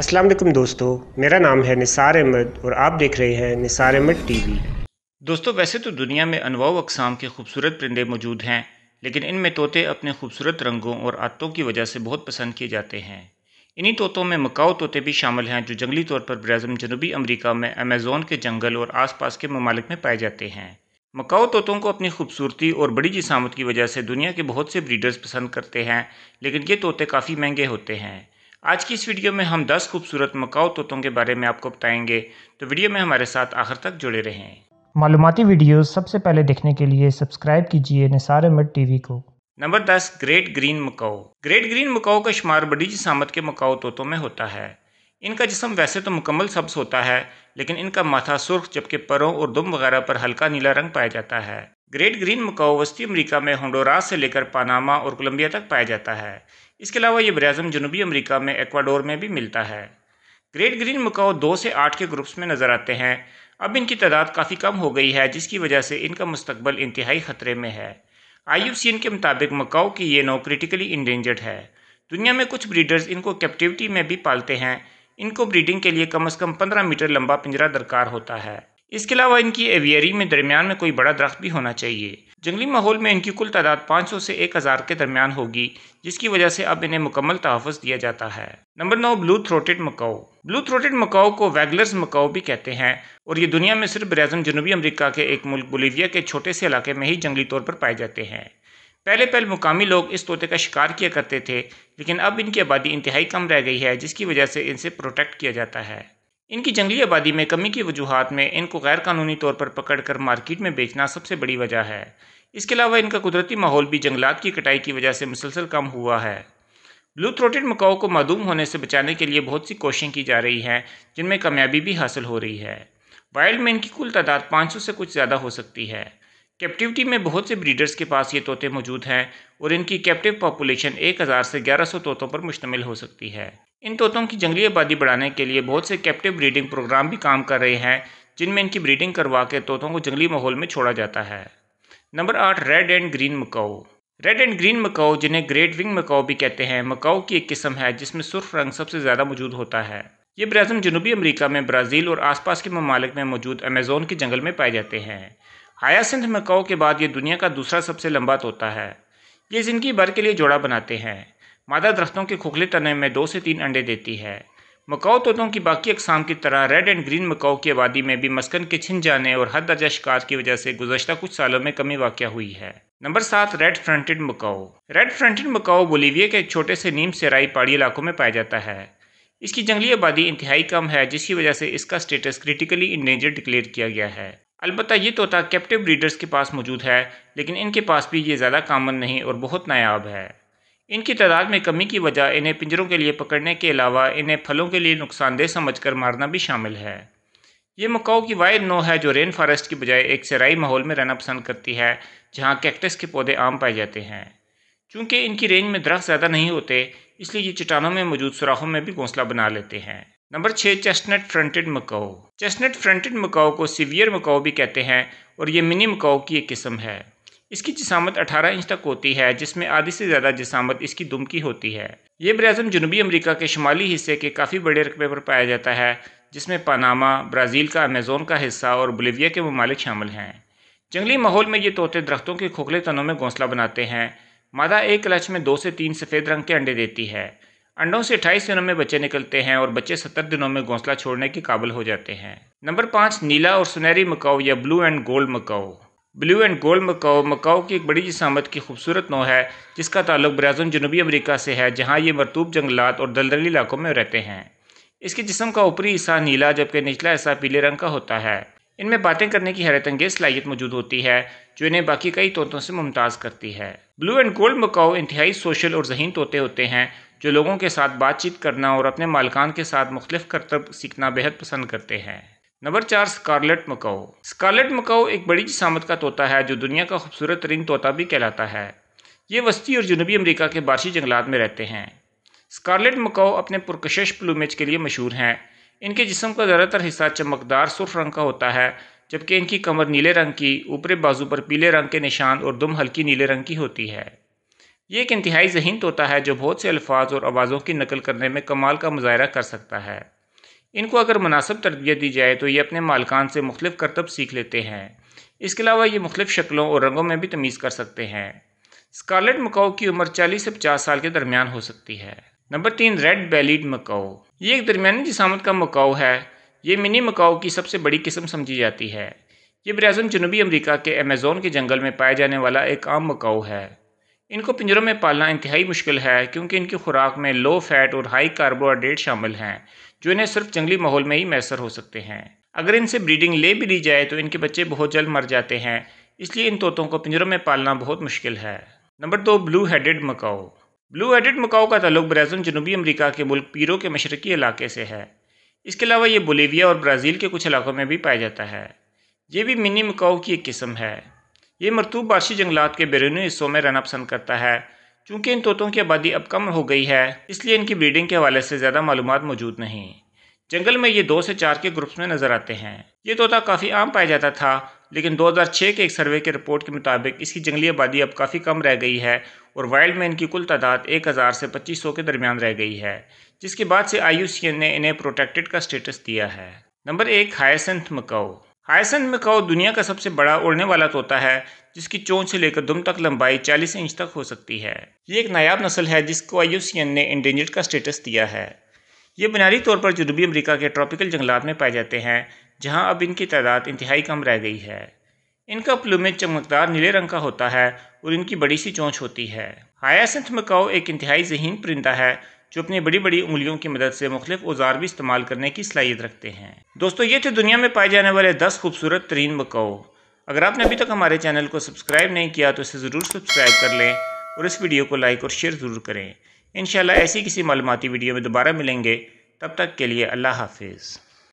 अस्सलाम वालेकुम दोस्तों मेरा नाम है निसार अहमद और आप देख रहे हैं निसार अहमद टीवी दोस्तों वैसे तो दुनिया में अनवा अकसाम के खूबसूरत परिंदे मौजूद हैं लेकिन इनमें तोते अपने खूबसूरत रंगों और आतों की वजह से बहुत पसंद किए जाते हैं इन्हीं तोतों में मकाओ तोते भी शामिल हैं जो जंगली तौर पर ब्रज़म जनूबी अमरीका में अमेज़ोन के जंगल और पास के ममालिक में पाए जाते हैं मकाओ तोतों को अपनी खूबसूरती और बड़ी जिसामत की वजह से दुनिया के बहुत से ब्रीडर्स पसंद करते हैं लेकिन ये तोते काफ़ी महंगे होते हैं आज की इस वीडियो में हम 10 खूबसूरत मकाऊ तोतों के बारे में आपको बताएंगे तो वीडियो में हमारे साथ आखिर तक जुड़े रहें मालूमती वीडियो सबसे पहले देखने के लिए सब्सक्राइब कीजिए निसार अहमद टीवी को number 10 great green macaw great green macaw का शुमार बड़ी जिसामत के मकाऊ तोतों में होता है इनका जिसम वैसे तो मुकम्मल सब्ज होता है लेकिन इनका माथा सुर्ख जबकि परों और दुम वगैरह पर हल्का नीला रंग पाया जाता है ग्रेट ग्रीन मकाऊ वस्ती अमेरिका में होंडोरास से लेकर पानामा और कोलंबिया तक पाया जाता है इसके अलावा ये ब्राज़म जनूबी अमरीका में एक्वाडोर में भी मिलता है ग्रेट ग्रीन मकाओ दो से आठ के ग्रुप्स में नज़र आते हैं अब इनकी तादाद काफ़ी कम हो गई है जिसकी वजह से इनका मुस्तबल इंतहाई ख़तरे में है आई के मुताबिक मकाओ की ये नौ क्रिटिकली इंडेंजर्ड है दुनिया में कुछ ब्रीडर्स इनको कैप्टिविटी में भी पालते हैं इनको ब्रीडिंग के लिए कम अज़ कम पंद्रह मीटर लंबा पिंजरा दरकार होता है इसके अलावा इनकी एवियरी में दरमियान में कोई बड़ा दरख्त भी होना चाहिए जंगली माहौल में इनकी कुल तादाद 500 से 1000 के दरमियान होगी जिसकी वजह से अब इन्हें मुकम्मल तहफ़ दिया जाता है नंबर नौ blue throated macaw blue throated macaw को वैगलर्स मकाओ भी कहते हैं और ये दुनिया में सिर्फ बरजम जनूबी अमरीका के एक मुल्क बोलीविया के छोटे से इलाके में ही जंगली तौर पर पाए जाते हैं पहले पहल मुकामी लोग इस तोते का शिकार किया करते थे लेकिन अब इनकी आबादी इंतहाई कम रह गई है जिसकी वजह से इनसे प्रोटेक्ट किया जाता है इनकी जंगली आबादी में कमी की वजूहत में इनको गैरकानूनी तौर पर पकड़ कर मार्केट में बेचना सबसे बड़ी वजह है इसके अलावा इनका कुदरती माहौल भी जंगलात की कटाई की वजह से मुसलसल कम हुआ है ब्लू थ्रोटेड मकाओ को मदूम होने से बचाने के लिए बहुत सी कोशिशें की जा रही हैं जिनमें कामयाबी भी हासिल हो रही है वाइल्ड में इनकी कुल तादाद 500 से कुछ ज़्यादा हो सकती है कैप्टिविटी में बहुत से ब्रीडर्स के पास ये तोते मौजूद हैं और इनकी कैप्टिव पॉपुलेशन 1000 से 1100 तोतों पर मुश्तमिल हो सकती है इन तोतों की जंगली आबादी बढ़ाने के लिए बहुत से कैप्टिव ब्रीडिंग प्रोग्राम भी काम कर रहे हैं जिनमें इनकी ब्रीडिंग करवा के तोतों को जंगली माहौल में छोड़ा जाता है नंबर आठ red and green macaw red and green macaw जिन्हें ग्रेट विंग मकाओ भी कहते हैं मकाऊ की एक किस्म है जिसमें सुर्ख रंग सबसे ज़्यादा मौजूद होता है ये ब्राज़म जनूबी अमरीका में ब्राज़ील और आसपास के ममालिक में मौजूद अमेजोन के जंगल में पाए जाते हैं हाया सिंध मकाओ के बाद ये दुनिया का दूसरा सबसे लंबा तोता है ये ज़िंदगी भर के लिए जोड़ा बनाते हैं मादा दरख्तों के खोखले तने में दो से तीन अंडे देती है मकाऊ तोतों की बाकी अकसाम की तरह रेड एंड ग्रीन मकाओ की आबादी में भी मस्कन के छिन जाने और हद दर्जा शिकार की वजह से गुजशत कुछ सालों में कमी वाक़ हुई है नंबर सात red fronted macaw red fronted macaw Bolivia के एक छोटे से नीम सेराई पहाड़ी इलाकों में पाया जाता है इसकी जंगली आबादी इंतहाई कम है जिसकी वजह से इसका स्टेटस क्रिटिकली इंडेंजर डिक्लेयर किया गया है अलबत्त ये तोता कैप्टिव ब्रीडर्स के पास मौजूद है लेकिन इनके पास भी ये ज़्यादा कामन नहीं और बहुत नायाब है इनकी तादाद में कमी की वजह इन्हें पिंजरों के लिए पकड़ने के अलावा इन्हें फलों के लिए नुकसानदेह समझकर मारना भी शामिल है ये मकाओ की वायर नो है जो रेन फॉरेस्ट की बजाय एक सराई माहौल में रहना पसंद करती है जहाँ कैक्टस के पौधे आम पाए जाते हैं चूँकि इनकी रेंज में दरख्त ज़्यादा नहीं होते इसलिए ये चट्टानों में मौजूद सुराखों में भी घोंसला बना लेते हैं नंबर छः chestnut fronted macaw chestnut fronted macaw को सीवियर मकाओ भी कहते हैं और ये मिनी मकाओ की एक किस्म है इसकी जिसामत 18 इंच तक होती है जिसमें आधी से ज़्यादा जिसामत इसकी दुम की होती है ये ब्राज़म जनूबी अमरीका के शुमाली हिस्से के काफ़ी बड़े रकबे पर पाया जाता है जिसमें पानामा ब्राज़ील का अमेज़ोन का हिस्सा और बुलिविया के ममालिक शामिल हैं जंगली माहौल में ये तोते दरख्तों के खोखले तनों में घोंसला बनाते हैं मादा एक क्लच में दो से तीन सफ़ेद रंग के अंडे देती है अंडों से अट्ठाईस दिनों में बच्चे निकलते हैं और बच्चे सत्तर दिनों में घोंसला छोड़ने के काबिल हो जाते हैं नंबर पाँच नीला और सुनहरी मकाऊ या blue and gold macaw blue and gold macaw macaw की एक बड़ी जिसामत की खूबसूरत नौ है जिसका ताल्लुक ब्राज़म जनूबी अमेरिका से है जहाँ ये मरतूब जंगलात और दलदली इलाकों में रहते हैं इसके जिसम का ऊपरी हिस्सा नीला जबकि निचला हिस्सा पीले रंग का होता है इनमें बातें करने की हैरत अंगेज सलाहियत मौजूद होती है जो इन्हें बाकी कई तोतों से मुमताज़ करती है ब्लू एंड गोल्ड मकाओ इंतहाई सोशल और जहन तोते होते हैं जो लोगों के साथ बातचीत करना और अपने मालकान के साथ मुख्तफ करतब सीखना बेहद पसंद करते हैं नंबर चार स्कारलेट मकाओ स्कारलेट मकाओ एक बड़ी जिसामत का तोता है जो दुनिया का खूबसूरत तरीन तोता भी कहलाता है ये वस्ती और जनूबी अमरीका के बारिशी जंगलात में रहते हैं स्कारलेट मकाओ अपने पुरकशश प्लूमेज के लिए मशहूर हैं इनके जिसम का ज़्यादातर हिस्सा चमकदार सुर्ख रंग का होता है जबकि इनकी कमर नीले रंग की ऊपरे बाजू पर पीले रंग के निशान और दुम हल्की नीले रंग की होती है ये एक इंतहाई जहन तोता है जो बहुत से अल्फाज और आवाज़ों की नकल करने में कमाल का मुजाहरा कर सकता है इनको अगर मुनासब तरबियत दी जाए तो ये अपने मालकान से मुख्तु करतब सीख लेते हैं इसके अलावा ये मुख्तु शक्लों और रंगों में भी तमीज़ कर सकते हैं स्कारलेट मकाओ की उम्र चालीस से पचास साल के दरमियान हो सकती है नंबर तीन रेड बेलीड मकाओ ये एक दरमियानी जिसामत का मकाओ है ये मिनी मकाओ की सबसे बड़ी किस्म समझी जाती है ये ब्राज़म जनूबी अमरीका के अमेज़ोन के जंगल में पाया जाने वाला एक आम मकाओ है इनको पिंजरों में पालना इंतहाई मुश्किल है क्योंकि इनकी खुराक में लो फैट और हाई कार्बोहाइड्रेट शामिल हैं जो इन्हें सिर्फ जंगली माहौल में ही मैसर हो सकते हैं अगर इनसे ब्रीडिंग ले भी ली जाए तो इनके बच्चे बहुत जल्द मर जाते हैं इसलिए इन तोतों को पिंजरों में पालना बहुत मुश्किल है नंबर दो blue headed macaw blue headed macaw का तल्लु ब्राज़ील जनूबी अमरीका के मुल्क पीरो के मशरकी इलाके से है इसके अलावा ये बोलीविया और ब्राज़ील के कुछ इलाकों में भी पाया जाता है ये भी मिनी मकाओ की एक किस्म है ये मरतूब बाशी जंगलात के बैरूनी हिस्सों में रहना पसंद करता है चूँकि इन तोतों की आबादी अब कम हो गई है इसलिए इनकी ब्रीडिंग के हवाले से ज़्यादा मालूम मौजूद नहीं जंगल में ये दो से चार के ग्रुप्स में नज़र आते हैं ये तोता काफ़ी आम पाया जाता था लेकिन 2006 के एक सर्वे के रिपोर्ट के मुताबिक इसकी जंगली आबादी अब काफ़ी कम रह गई है और वाइल्ड में इनकी कुल तादाद 1000 से 2500 के दरमियान रह गई है जिसके बाद से आई ने इन्हें प्रोटेक्टेड का स्टेटस दिया है नंबर एक हायसेंथ मकाओ हायसन मिकाओ दुनिया का सबसे बड़ा उड़ने वाला तोता है जिसकी चोंच से लेकर दुम तक लंबाई 40 इंच तक हो सकती है ये एक नायाब नस्ल है जिसको आईयूसीएन ने इंडेंजर्ड का स्टेटस दिया है ये बुनियादी तौर पर जनूबी अमरीका के ट्रॉपिकल जंगलात में पाए जाते हैं जहाँ अब इनकी तादाद इंतहाई कम रह गई है इनका प्लूमेज चमकदार नीले रंग का होता है और इनकी बड़ी सी चोंच होती है हायासिंथ मकाओ एक इंतहाई जहीन परिंदा है जो अपनी बड़ी बड़ी उंगलियों की मदद से मुख्तु औजार भी इस्तेमाल करने की सलाहियत रखते हैं दोस्तों ये थे दुनिया में पाए जाने वाले दस खूबसूरत तरीन बकाओ अगर आपने अभी तक हमारे चैनल को सब्सक्राइब नहीं किया तो इसे ज़रूर सब्सक्राइब कर लें और इस वीडियो को लाइक और शेयर ज़रूर करें इन ऐसी किसी मालूमती वीडियो में दोबारा मिलेंगे तब तक के लिए अल्लाह हाफिज़